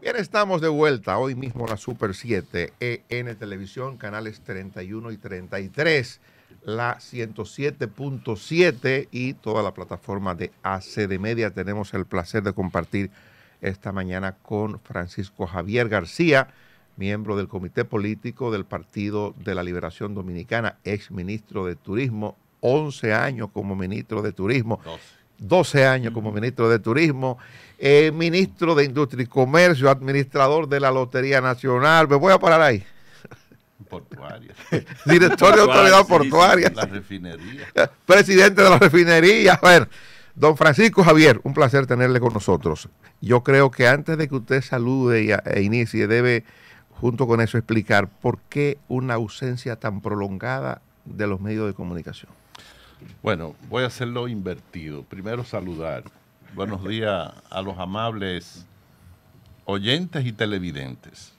Bien, estamos de vuelta hoy mismo la Super 7, EN Televisión, canales 31 y 33, la 107.7 y toda la plataforma de AC de Media. Tenemos el placer de compartir esta mañana con Francisco Javier García, miembro del Comité Político del Partido de la Liberación Dominicana, ex ministro de Turismo, 11 años como ministro de Turismo. 12 años como ministro de Turismo, eh, ministro de Industria y Comercio, administrador de la Lotería Nacional. Me voy a parar ahí. Portuaria. Director de Autoridad Portuaria. Presidente de la refinería. A ver, don Francisco Javier, un placer tenerle con nosotros. Yo creo que antes de que usted salude y, e inicie, debe, junto con eso, explicar por qué una ausencia tan prolongada de los medios de comunicación. Bueno, voy a hacerlo invertido. Primero saludar. Buenos días a los amables oyentes y televidentes.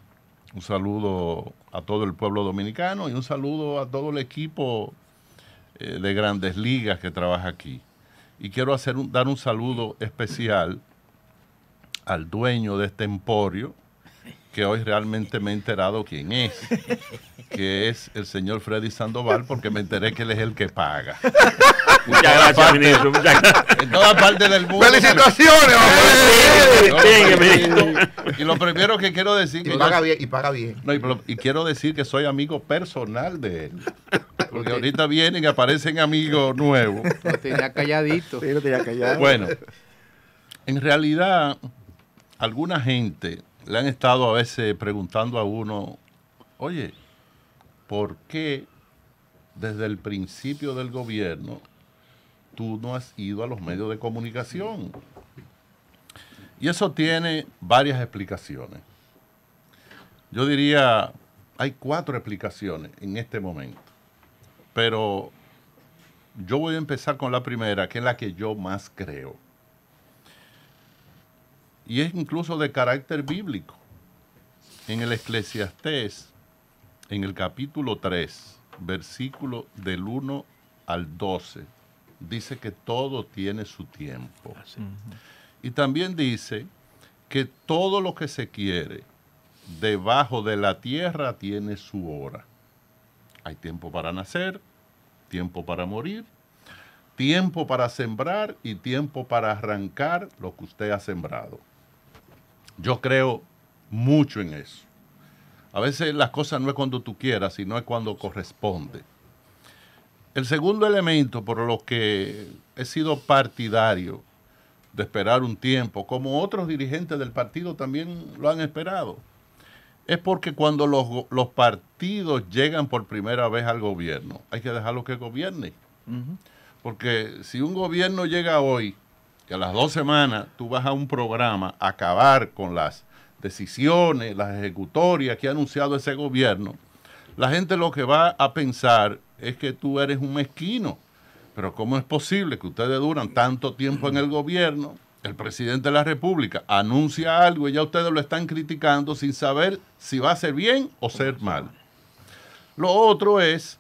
Un saludo a todo el pueblo dominicano y un saludo a todo el equipo eh, de grandes ligas que trabaja aquí. Y quiero hacer dar un saludo especial al dueño de este emporio, que hoy realmente me he enterado quién es, que es el señor Freddy Sandoval, porque me enteré que él es el que paga. Muchas gracias, ministro. En todas partes del mundo. ¡Felicitaciones! Y lo primero que quiero decir... Y paga bien, y paga bien. y, quiero decir que soy amigo personal de él. Porque ahorita vienen y aparecen amigos nuevos. Lo tenía calladito. Sí, lo tenía callado. Bueno, en realidad, alguna gente le han estado a veces preguntando a uno, oye, ¿por qué desde el principio del gobierno tú no has ido a los medios de comunicación? Y eso tiene varias explicaciones. Yo diría, hay cuatro explicaciones en este momento, pero yo voy a empezar con la primera, que es la que yo más creo y es incluso de carácter bíblico. En el Eclesiastés, en el capítulo 3, versículo del 1 al 12, dice que todo tiene su tiempo. Y también dice que todo lo que se quiere debajo de la tierra tiene su hora. Hay tiempo para nacer, tiempo para morir, tiempo para sembrar y tiempo para arrancar lo que usted ha sembrado. Yo creo mucho en eso. A veces las cosas no es cuando tú quieras, sino es cuando corresponde. El segundo elemento por lo que he sido partidario de esperar un tiempo, como otros dirigentes del partido también lo han esperado, es porque cuando los, partidos llegan por primera vez al gobierno, hay que dejarlo que gobierne. Porque si un gobierno llega hoy que a las dos semanas tú vas a un programa a acabar con las decisiones, las ejecutorias que ha anunciado ese gobierno, la gente lo que va a pensar es que tú eres un mezquino. Pero ¿cómo es posible que ustedes duran tanto tiempo en el gobierno? El presidente de la República anuncia algo y ya ustedes lo están criticando sin saber si va a ser bien o ser mal. Lo otro es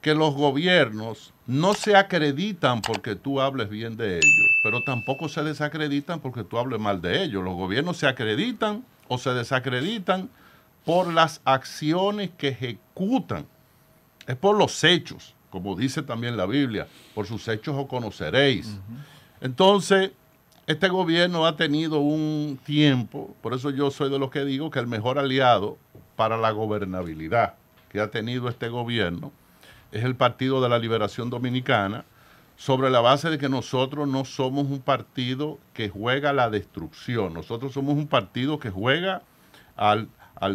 que los gobiernos no se acreditan porque tú hables bien de ellos, pero tampoco se desacreditan porque tú hables mal de ellos. Los gobiernos se acreditan o se desacreditan por las acciones que ejecutan. Es por los hechos, como dice también la Biblia, por sus hechos os conoceréis. Entonces, este gobierno ha tenido un tiempo, por eso yo soy de los que digo que el mejor aliado para la gobernabilidad que ha tenido este gobierno es el Partido de la Liberación Dominicana, sobre la base de que nosotros no somos un partido que juega a la destrucción, nosotros somos un partido que juega al,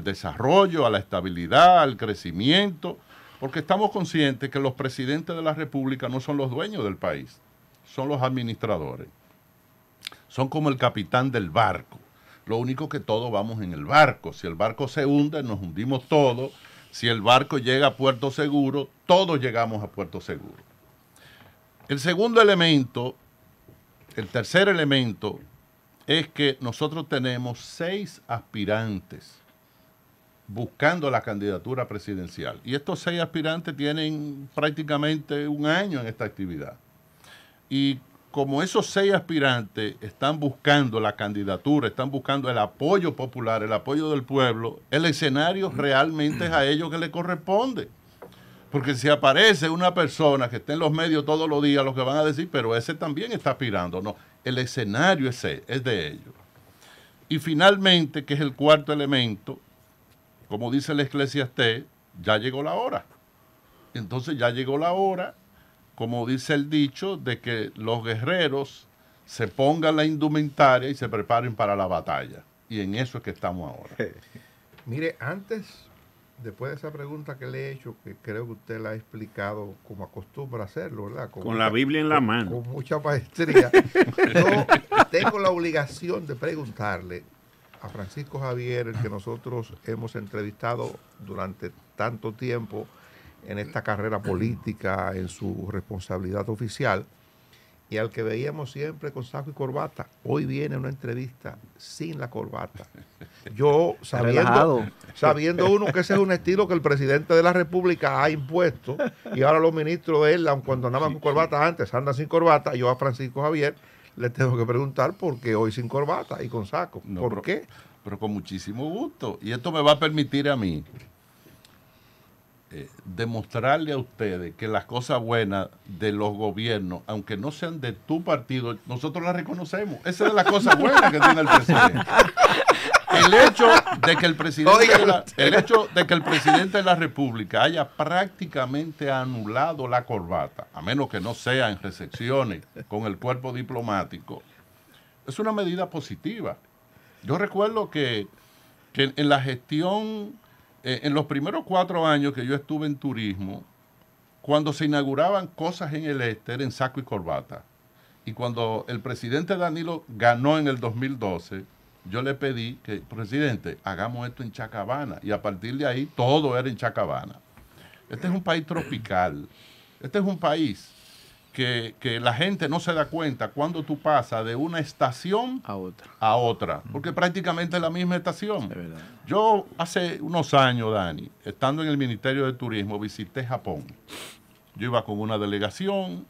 desarrollo, a la estabilidad, al crecimiento, porque estamos conscientes que los presidentes de la República no son los dueños del país, son los administradores, son como el capitán del barco. Lo único que todos vamos en el barco. Si el barco se hunde, nos hundimos todos si el barco llega a puerto seguro, todos llegamos a puerto seguro. El segundo elemento, el tercer elemento, es que nosotros tenemos seis aspirantes buscando la candidatura presidencial. Y estos seis aspirantes tienen prácticamente un año en esta actividad. Y como esos seis aspirantes están buscando la candidatura, están buscando el apoyo popular, el apoyo del pueblo, el escenario realmente es a ellos que le corresponde. Porque si aparece una persona que está en los medios todos los días, lo que van a decir, pero ese también está aspirando. No, el escenario es, e, es de ellos. Y finalmente, que es el cuarto elemento, como dice el eclesiastés, ya llegó la hora. Entonces ya llegó la hora como dice el dicho, de que los guerreros se pongan la indumentaria y se preparen para la batalla. Y en eso es que estamos ahora. Mire, antes, después de esa pregunta que le he hecho, que creo que usted la ha explicado como acostumbra hacerlo, ¿verdad? Con, la Biblia en la mano. Con mucha maestría. yo tengo la obligación de preguntarle a Francisco Javier, el que nosotros hemos entrevistado durante tanto tiempo, en esta carrera política, en su responsabilidad oficial, y al que veíamos siempre con saco y corbata. Hoy viene una entrevista sin la corbata. Yo, sabiendo, sabiendo uno que ese es un estilo que el presidente de la República ha impuesto, y ahora los ministros de él, aun cuando andaban con corbata antes, andan sin corbata, yo a Francisco Javier le tengo que preguntar por qué hoy sin corbata y con saco. ¿Por qué? Pero con muchísimo gusto. Y esto me va a permitir a mí eh, demostrarle a ustedes que las cosas buenas de los gobiernos, aunque no sean de tu partido, nosotros las reconocemos. Esa es la cosa buena que tiene el presidente. El hecho de que el presidente, de la, el hecho de que el presidente de la República haya prácticamente anulado la corbata, a menos que no sea en recepciones con el cuerpo diplomático, es una medida positiva. Yo recuerdo que en la gestión eh, en los primeros cuatro años que yo estuve en turismo, cuando se inauguraban cosas en el este, era en saco y corbata. Y cuando el presidente Danilo ganó en el 2012, yo le pedí que, presidente, hagamos esto en Chacabana. Y a partir de ahí todo era en Chacabana. Este es un país tropical. Este es un país que, la gente no se da cuenta cuando tú pasas de una estación a otra. A otra porque mm. prácticamente es la misma estación. Yo hace unos años, Dani, estando en el Ministerio de Turismo, visité Japón. Yo iba con una delegación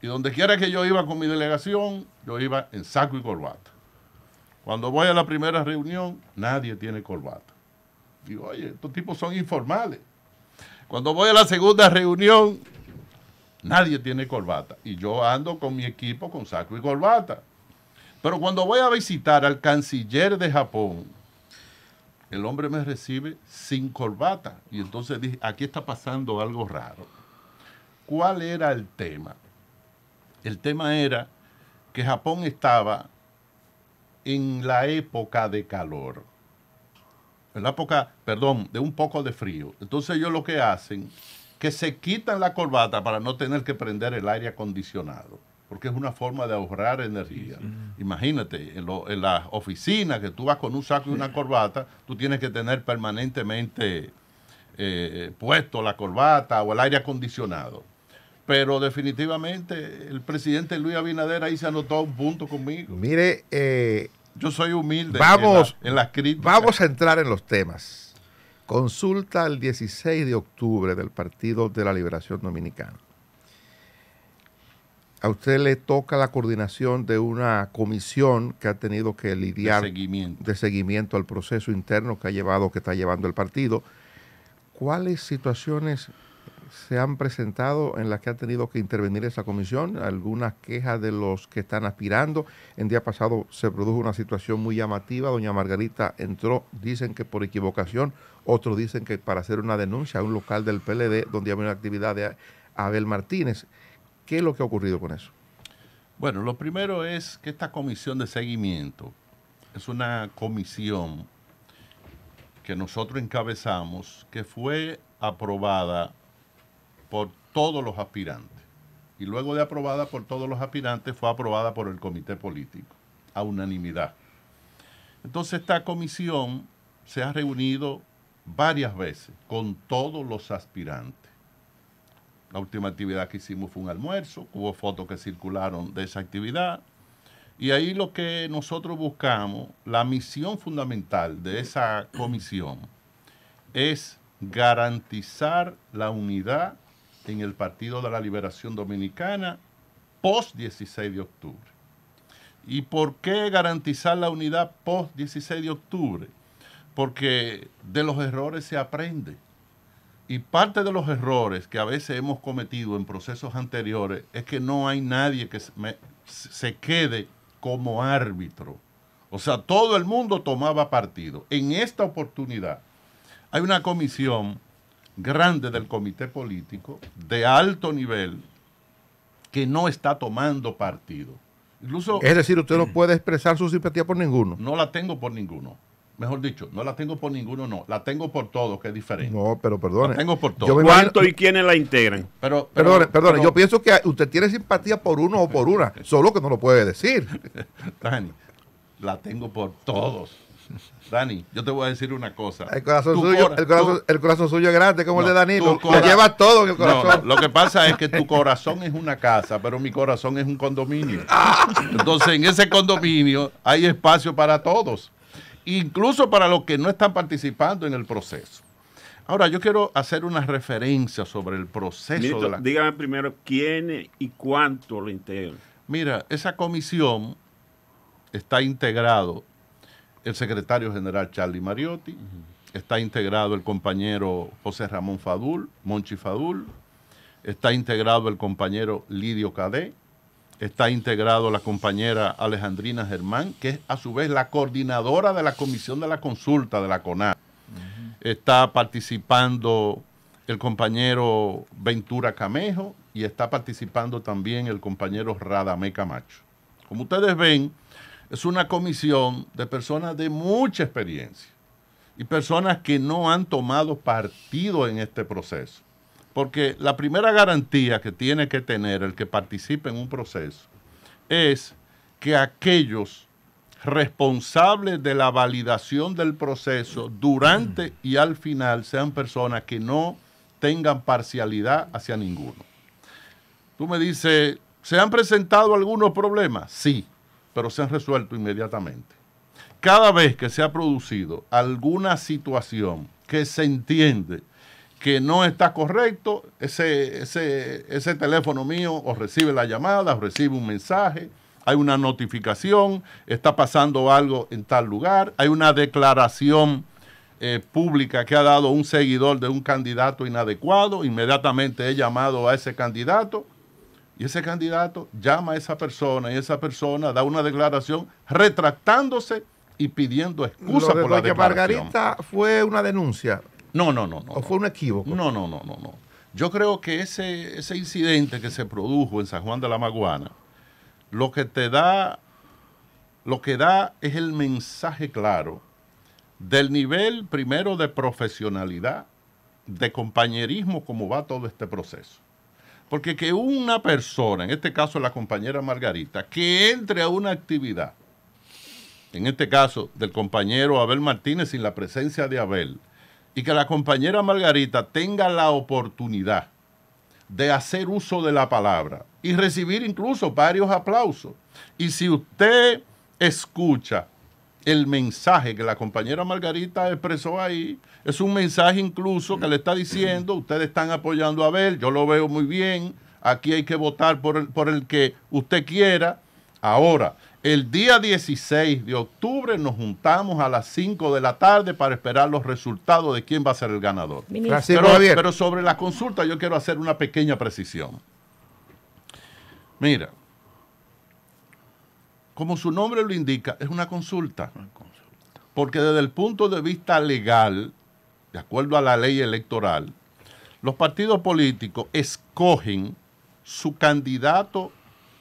y donde quiera que yo iba con mi delegación, yo iba en saco y corbata. Cuando voy a la primera reunión, nadie tiene corbata. Digo, oye, estos tipos son informales. Cuando voy a la segunda reunión, Nadie tiene corbata. Y yo ando con mi equipo con saco y corbata. Pero cuando voy a visitar al canciller de Japón, el hombre me recibe sin corbata. Y entonces dije, aquí está pasando algo raro. ¿Cuál era el tema? El tema era que Japón estaba en la época de calor. En la época, perdón, de un poco de frío. Entonces ellos lo que hacen se quitan la corbata para no tener que prender el aire acondicionado, porque es una forma de ahorrar energía. Imagínate, en, las oficinas que tú vas con un saco y una corbata, tú tienes que tener permanentemente eh, puesto la corbata o el aire acondicionado. Pero definitivamente el presidente Luis Abinader ahí se anotó un punto conmigo. Mire, eh, yo soy humilde vamos, Vamos a entrar en los temas Consulta el 16 de octubre del Partido de la Liberación Dominicana. A usted le toca la coordinación de una comisión que ha tenido que lidiar de seguimiento, al proceso interno que ha llevado, que está llevando el partido. ¿Cuáles situaciones se han presentado en las que ha tenido que intervenir esa comisión, algunas quejas de los que están aspirando. El día pasado se produjo una situación muy llamativa, doña Margarita entró, dicen que por equivocación, otros dicen que para hacer una denuncia a un local del PLD donde había una actividad de Abel Martínez. ¿Qué es lo que ha ocurrido con eso? Bueno, lo primero es que esta comisión de seguimiento es una comisión que nosotros encabezamos que fue aprobada por todos los aspirantes. Y luego de aprobada por todos los aspirantes fue aprobada por el comité político a unanimidad. Entonces esta comisión se ha reunido varias veces con todos los aspirantes. La última actividad que hicimos fue un almuerzo, hubo fotos que circularon de esa actividad. Y ahí lo que nosotros buscamos, la misión fundamental de esa comisión, es garantizar la unidad en el Partido de la Liberación Dominicana post 16 de octubre. ¿Y por qué garantizar la unidad post 16 de octubre? porque de los errores se aprende. Y parte de los errores que a veces hemos cometido en procesos anteriores es que no hay nadie que se quede como árbitro. O sea, todo el mundo tomaba partido. En esta oportunidad hay una comisión grande del comité político de alto nivel que no está tomando partido. Incluso, es decir, usted no puede expresar su simpatía por ninguno. No la tengo por ninguno mejor dicho, no la tengo por ninguno, no. La tengo por todos, que es diferente. No, pero perdone. La tengo por todos. ¿Cuánto y quiénes la integran? Pero, perdone, yo pienso que usted tiene simpatía por uno o por una, solo que no lo puede decir. Dani, la tengo por todos. Dani, yo te voy a decir una cosa. El corazón, suyo, es grande como el de Dani. Lo lleva todo en el corazón. lo que pasa es que tu corazón es una casa, pero mi corazón es un condominio. Entonces, en ese condominio hay espacio para todos incluso para los que no están participando en el proceso. Ahora, yo quiero hacer una referencia sobre el proceso. de la... Dígame primero quién y cuánto lo integra. Mira, esa comisión está integrado el secretario general Charlie Mariotti, está integrado el compañero José Ramón Fadul, Monchi Fadul, está integrado el compañero Lidio Cadet, está integrado la compañera Alejandrina Germán, que es a su vez la coordinadora de la comisión de la consulta de la CONA. Está participando el compañero Ventura Camejo y está participando también el compañero Radamé Camacho. Como ustedes ven, es una comisión de personas de mucha experiencia y personas que no han tomado partido en este proceso. Porque la primera garantía que tiene que tener el que participe en un proceso es que aquellos responsables de la validación del proceso durante y al final sean personas que no tengan parcialidad hacia ninguno. Tú me dices, ¿se han presentado algunos problemas? Sí, pero se han resuelto inmediatamente. Cada vez que se ha producido alguna situación que se entiende que no está correcto, ese, ese, teléfono mío o recibe la llamada, o recibe un mensaje, hay una notificación, está pasando algo en tal lugar, hay una declaración eh, pública que ha dado un seguidor de un candidato inadecuado, inmediatamente he llamado a ese candidato y ese candidato llama a esa persona y esa persona da una declaración retractándose y pidiendo excusa por la declaración. Margarita fue una denuncia. No, no, no. no fue un equívoco? No, no, no, no. no. Yo creo que ese, ese incidente que se produjo en San Juan de la Maguana, lo que te da, lo que da es el mensaje claro del nivel primero de profesionalidad, de compañerismo, como va todo este proceso. Porque que una persona, en este caso la compañera Margarita, que entre a una actividad, en este caso del compañero Abel Martínez sin la presencia de Abel, y que la compañera Margarita tenga la oportunidad de hacer uso de la palabra y recibir incluso varios aplausos. Y si usted escucha el mensaje que la compañera Margarita expresó ahí, es un mensaje incluso que le está diciendo, ustedes están apoyando a Abel, yo lo veo muy bien, aquí hay que votar por el, por el que usted quiera. Ahora, el día 16 de octubre nos juntamos a las 5 de la tarde para esperar los resultados de quién va a ser el ganador. Pero, sobre la consulta yo quiero hacer una pequeña precisión. Mira, como su nombre lo indica, es una consulta. Porque desde el punto de vista legal, de acuerdo a la ley electoral, los partidos políticos escogen su candidato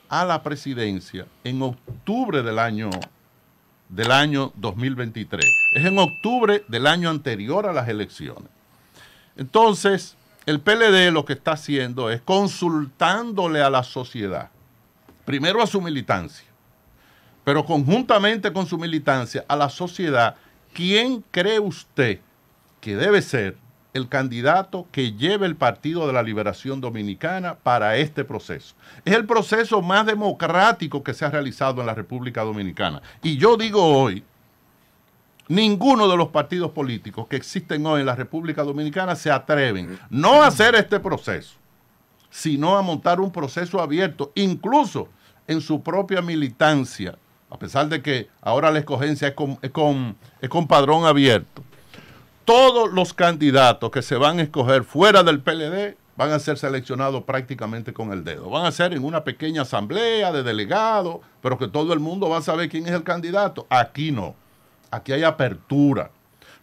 a la presidencia en octubre del año del año 2023. Es en octubre del año anterior a las elecciones. Entonces, el PLD lo que está haciendo es consultándole a la sociedad, primero a su militancia, pero conjuntamente con su militancia a la sociedad, ¿quién cree usted que debe ser el candidato que lleve el Partido de la Liberación Dominicana para este proceso. Es el proceso más democrático que se ha realizado en la República Dominicana. Y yo digo hoy, ninguno de los partidos políticos que existen hoy en la República Dominicana se atreven no a hacer este proceso, sino a montar un proceso abierto, incluso en su propia militancia, a pesar de que ahora la escogencia es con, es con padrón abierto todos los candidatos que se van a escoger fuera del PLD van a ser seleccionados prácticamente con el dedo. Van a ser en una pequeña asamblea de delegados, pero que todo el mundo va a saber quién es el candidato. Aquí no. Aquí hay apertura.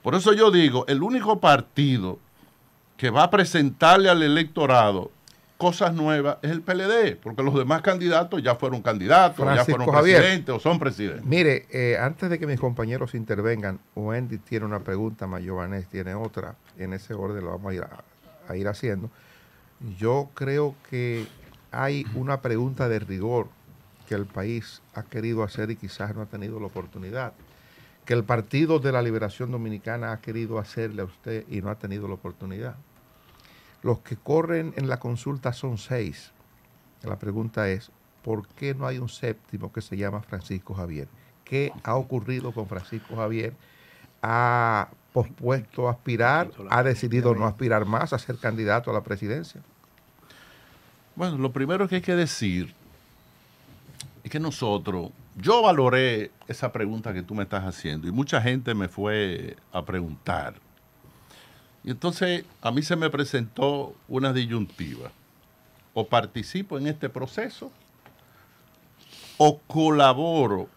Por eso yo digo, el único partido que va a presentarle al electorado cosas nuevas es el PLD, porque los demás candidatos ya fueron candidatos, ya fueron presidentes o son presidentes. Mire, eh, antes de que mis compañeros intervengan, Wendy tiene una pregunta, Mayobanés tiene otra, en ese orden lo vamos a ir, a ir haciendo. Yo creo que hay una pregunta de rigor que el país ha querido hacer y quizás no ha tenido la oportunidad, que el Partido de la Liberación Dominicana ha querido hacerle a usted y no ha tenido la oportunidad. Los que corren en la consulta son seis. La pregunta es, ¿por qué no hay un séptimo que se llama Francisco Javier? ¿Qué ha ocurrido con Francisco Javier? ¿Ha pospuesto aspirar? ¿Ha decidido no aspirar más a ser candidato a la presidencia? Bueno, lo primero que hay que decir es que nosotros, yo valoré esa pregunta que tú me estás haciendo y mucha gente me fue a preguntar y entonces a mí se me presentó una disyuntiva. O participo en este proceso o colaboro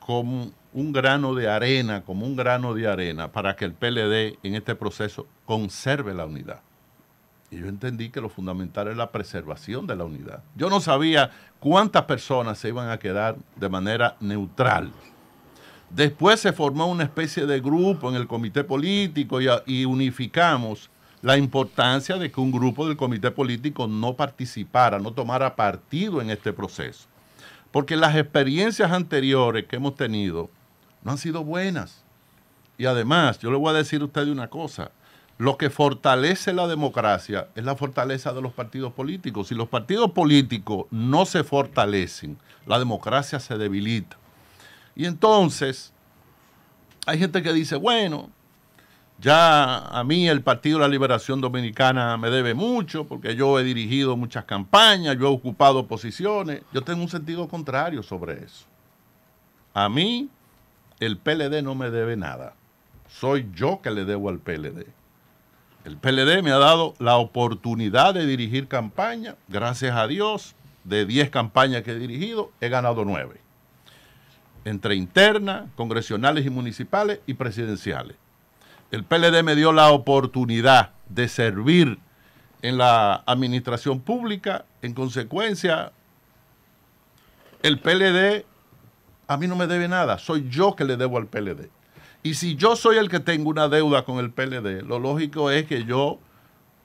con un grano de arena, como un grano de arena, para que el PLD en este proceso conserve la unidad. Y yo entendí que lo fundamental es la preservación de la unidad. Yo no sabía cuántas personas se iban a quedar de manera neutral Después se formó una especie de grupo en el comité político y, unificamos la importancia de que un grupo del comité político no participara, no tomara partido en este proceso. Porque las experiencias anteriores que hemos tenido no han sido buenas. Y además, yo le voy a decir a ustedes una cosa, lo que fortalece la democracia es la fortaleza de los partidos políticos. Si los partidos políticos no se fortalecen, la democracia se debilita. Y entonces, hay gente que dice, bueno, ya a mí el Partido de la Liberación Dominicana me debe mucho porque yo he dirigido muchas campañas, yo he ocupado posiciones. Yo tengo un sentido contrario sobre eso. A mí el PLD no me debe nada. Soy yo que le debo al PLD. El PLD me ha dado la oportunidad de dirigir campaña. Gracias a Dios, de 10 campañas que he dirigido, he ganado 9 entre internas, congresionales y municipales y presidenciales. El PLD me dio la oportunidad de servir en la administración pública, en consecuencia, el PLD a mí no me debe nada, soy yo que le debo al PLD. Y si yo soy el que tengo una deuda con el PLD, lo lógico es que yo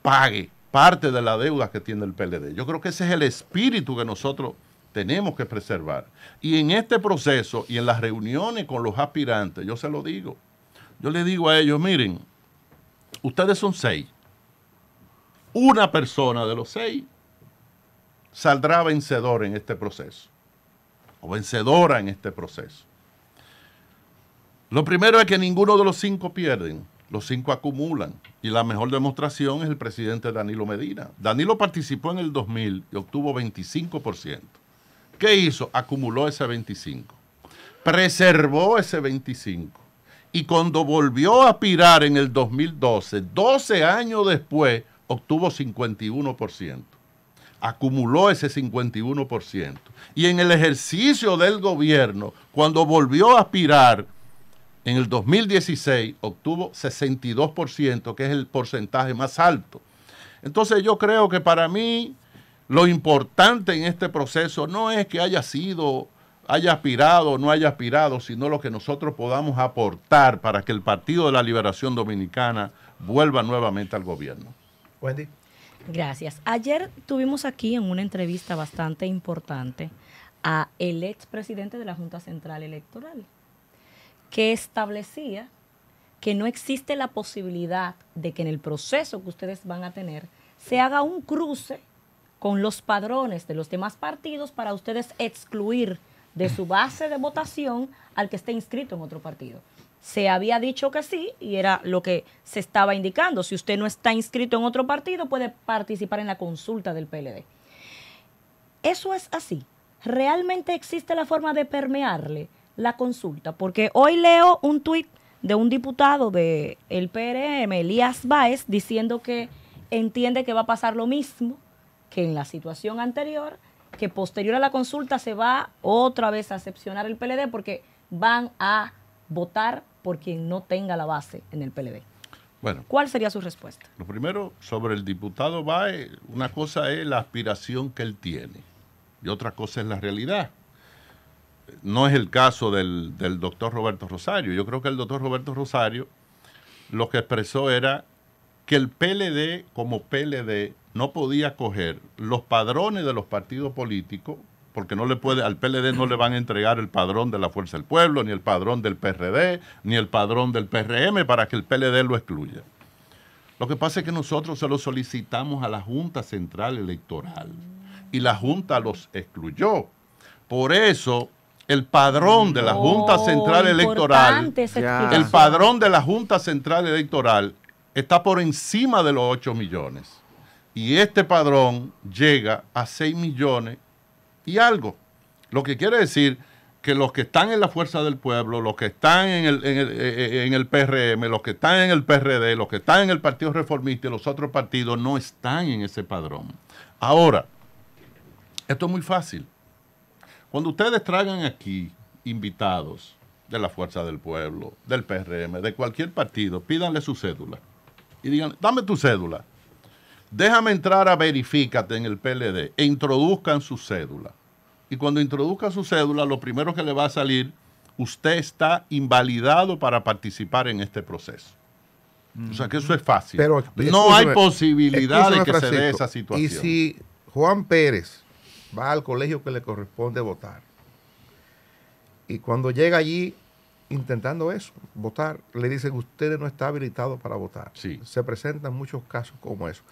pague parte de la deuda que tiene el PLD. Yo creo que ese es el espíritu que nosotros tenemos que preservar. Y en este proceso y en las reuniones con los aspirantes, yo se lo digo, yo le digo a ellos, miren, ustedes son seis. Una persona de los seis saldrá vencedor en este proceso, o vencedora en este proceso. Lo primero es que ninguno de los cinco pierden, los cinco acumulan. Y la mejor demostración es el presidente Danilo Medina. Danilo participó en el 2000 y obtuvo 25%. ¿Qué hizo? Acumuló ese 25. Preservó ese 25. Y cuando volvió a aspirar en el 2012, 12 años después, obtuvo 51%. Acumuló ese 51%. Y en el ejercicio del gobierno, cuando volvió a aspirar en el 2016, obtuvo 62%, que es el porcentaje más alto. Entonces yo creo que para mí lo importante en este proceso no es que haya sido, haya aspirado o no haya aspirado, sino lo que nosotros podamos aportar para que el Partido de la Liberación Dominicana vuelva nuevamente al gobierno. Wendy. Gracias. Ayer tuvimos aquí en una entrevista bastante importante a el expresidente de la Junta Central Electoral, que establecía que no existe la posibilidad de que en el proceso que ustedes van a tener se haga un cruce con los padrones de los demás partidos para ustedes excluir de su base de votación al que esté inscrito en otro partido. Se había dicho que sí y era lo que se estaba indicando. Si usted no está inscrito en otro partido, puede participar en la consulta del PLD. Eso es así. ¿Realmente existe la forma de permearle la consulta? Porque hoy leo un tuit de un diputado del el PRM, Elías Báez, diciendo que entiende que va a pasar lo mismo que en la situación anterior, que posterior a la consulta se va otra vez a excepcionar el PLD porque van a votar por quien no tenga la base en el PLD. Bueno, ¿Cuál sería su respuesta? Lo primero, sobre el diputado Bae, una cosa es la aspiración que él tiene y otra cosa es la realidad. No es el caso del, del doctor Roberto Rosario. Yo creo que el doctor Roberto Rosario lo que expresó era que el PLD como PLD no podía coger los padrones de los partidos políticos, porque no le puede, al PLD no le van a entregar el padrón de la Fuerza del Pueblo, ni el padrón del PRD, ni el padrón del PRM para que el PLD lo excluya. Lo que pasa es que nosotros se lo solicitamos a la Junta Central Electoral y la Junta los excluyó. Por eso el padrón de la Junta Central Electoral, el padrón de la Junta Central Electoral está por encima de los 8 millones. Y este padrón llega a 6 millones y algo. Lo que quiere decir que los que están en la fuerza del pueblo, los que están en el, en, el, eh, eh, eh, PRM, los que están en el PRD, los que están en el Partido Reformista y los otros partidos no están en ese padrón. Ahora, esto es muy fácil. Cuando ustedes traigan aquí invitados de la fuerza del pueblo, del PRM, de cualquier partido, pídanle su cédula y digan, dame tu cédula. Déjame entrar a verifícate en el PLD e introduzcan su cédula. Y cuando introduzca su cédula, lo primero que le va a salir, usted está invalidado para participar en este proceso. O sea que eso es fácil. no hay posibilidad de que se dé esa situación. Y si Juan Pérez va al colegio que le corresponde votar y cuando llega allí intentando eso, votar, le dicen usted no está habilitado para votar. Se presentan muchos casos como eso.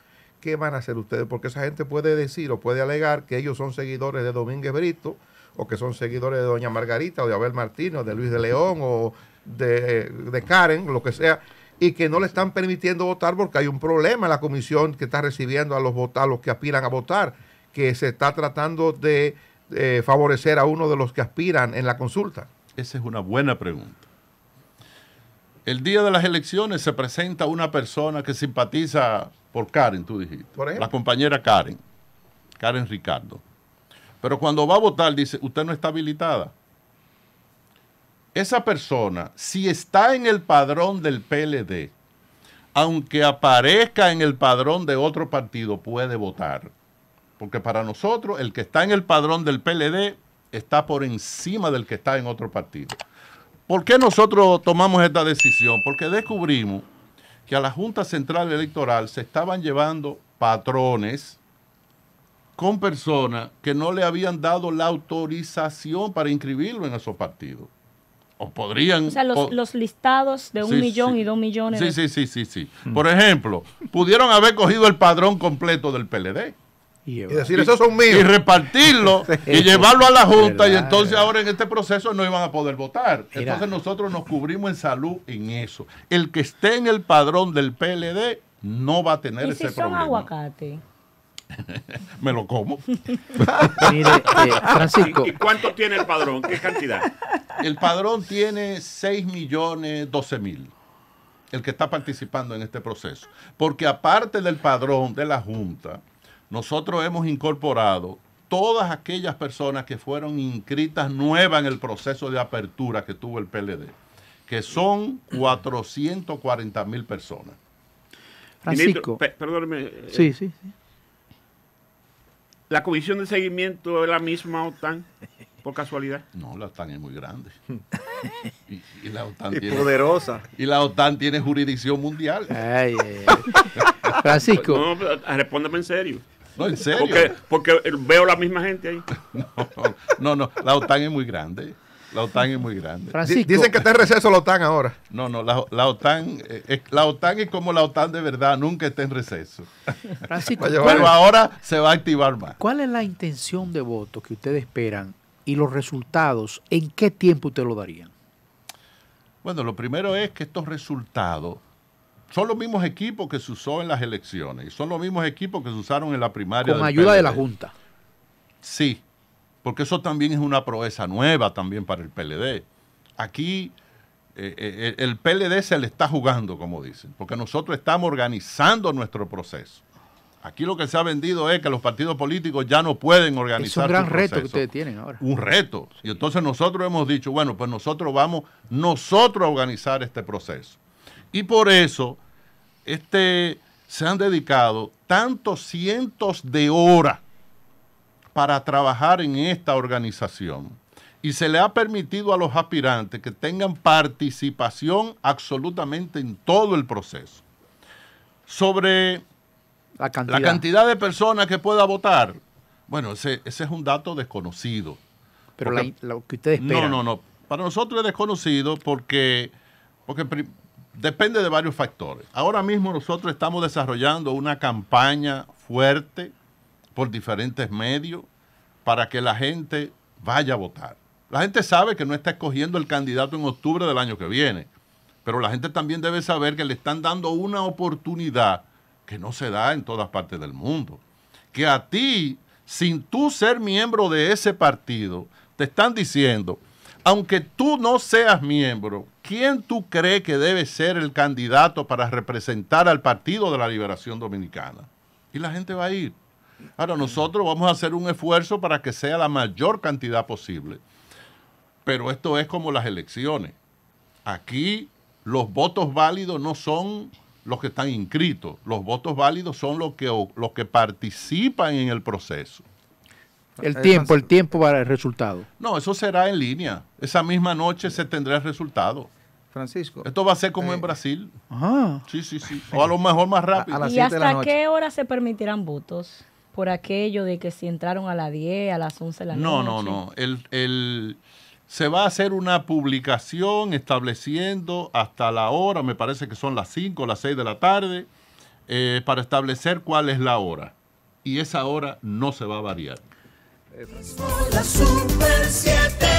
¿qué van a hacer ustedes? Porque esa gente puede decir o puede alegar que ellos son seguidores de Domínguez Brito o que son seguidores de Doña Margarita o de Abel Martínez o de Luis de León o de, Karen, lo que sea, y que no le están permitiendo votar porque hay un problema en la comisión que está recibiendo a los, que aspiran a votar, que se está tratando de eh, favorecer a uno de los que aspiran en la consulta. Esa es una buena pregunta. El día de las elecciones se presenta una persona que simpatiza por Karen, tú dijiste. ¿Por La compañera Karen. Karen Ricardo. Pero cuando va a votar, dice, usted no está habilitada. Esa persona, si está en el padrón del PLD, aunque aparezca en el padrón de otro partido, puede votar. Porque para nosotros, el que está en el padrón del PLD está por encima del que está en otro partido. ¿Por qué nosotros tomamos esta decisión? Porque descubrimos que a la Junta Central Electoral se estaban llevando patrones con personas que no le habían dado la autorización para inscribirlo en esos partidos. O podrían... O sea, los, listados de un millón y dos millones. Sí, sí, sí, sí, sí. Mm. Por ejemplo, pudieron haber cogido el padrón completo del PLD y, decir, esos son míos. Y repartirlo y llevarlo a la Junta y entonces ahora en este proceso no iban a poder votar. Entonces nosotros nos cubrimos en salud en eso. El que esté en el padrón del PLD no va a tener ese problema problema. Son aguacate? Me lo como. Eh, Francisco. ¿Y cuánto tiene el padrón? ¿Qué cantidad? El padrón tiene 6 millones 12 mil el que está participando en este proceso. Porque aparte del padrón de la Junta, nosotros hemos incorporado todas aquellas personas que fueron inscritas nuevas en el proceso de apertura que tuvo el PLD, que son 440 mil personas. Francisco. perdóneme. Eh, sí, sí, sí. ¿La comisión de seguimiento es la misma OTAN? Por casualidad. No, la OTAN es muy grande. Y, la OTAN poderosa. Y la OTAN tiene jurisdicción mundial. Francisco. No, en serio. No, en serio. Porque, veo la misma gente ahí. No, no, la OTAN es muy grande. La OTAN es muy grande. Dicen que está en receso la OTAN ahora. No, no, la, OTAN eh, es, la OTAN es como la OTAN de verdad, nunca está en receso. pero ahora se va a activar más. ¿Cuál es la intención de voto que ustedes esperan y los resultados? ¿En qué tiempo ustedes lo darían? Bueno, lo primero es que estos resultados son los mismos equipos que se usó en las elecciones y son los mismos equipos que se usaron en la primaria. Con ayuda de la Junta. Sí, porque eso también es una proeza nueva también para el PLD. Aquí eh, eh, eh, el PLD se le está jugando, como dicen, porque nosotros estamos organizando nuestro proceso. Aquí lo que se ha vendido es que los partidos políticos ya no pueden organizar. Es un gran reto que ustedes tienen ahora. Un reto. Y entonces nosotros hemos dicho, bueno, pues nosotros vamos, nosotros a organizar este proceso. Y por eso este, se han dedicado tantos cientos de horas para trabajar en esta organización. Y se le ha permitido a los aspirantes que tengan participación absolutamente en todo el proceso. Sobre la cantidad, de personas que pueda votar, bueno, ese, es un dato desconocido. Pero lo que ustedes esperan. No, no, no. Para nosotros es desconocido porque, porque depende de varios factores. Ahora mismo nosotros estamos desarrollando una campaña fuerte por diferentes medios para que la gente vaya a votar. La gente sabe que no está escogiendo el candidato en octubre del año que viene, pero la gente también debe saber que le están dando una oportunidad que no se da en todas partes del mundo. Que a ti, sin tú ser miembro de ese partido, te están diciendo, aunque tú no seas miembro, ¿quién tú crees que debe ser el candidato para representar al Partido de la Liberación Dominicana? Y la gente va a ir. Ahora, nosotros vamos a hacer un esfuerzo para que sea la mayor cantidad posible. Pero esto es como las elecciones. Aquí los votos válidos no son los que están inscritos. Los votos válidos son los que, los que participan en el proceso. El tiempo, el tiempo para el resultado. No, eso será en línea. Esa misma noche se tendrá el resultado. Francisco. Esto va a ser como eh, en Brasil. Ajá. Sí, sí, sí. O a lo mejor más rápido. ¿Y hasta qué hora se permitirán votos? Por aquello de que si entraron a las 10, a las 11 de la noche. No, no, no. El, se va a hacer una publicación estableciendo hasta la hora, me parece que son las 5 o las 6 de la tarde, eh, para establecer cuál es la hora. Y esa hora no se va a variar. La Super 7.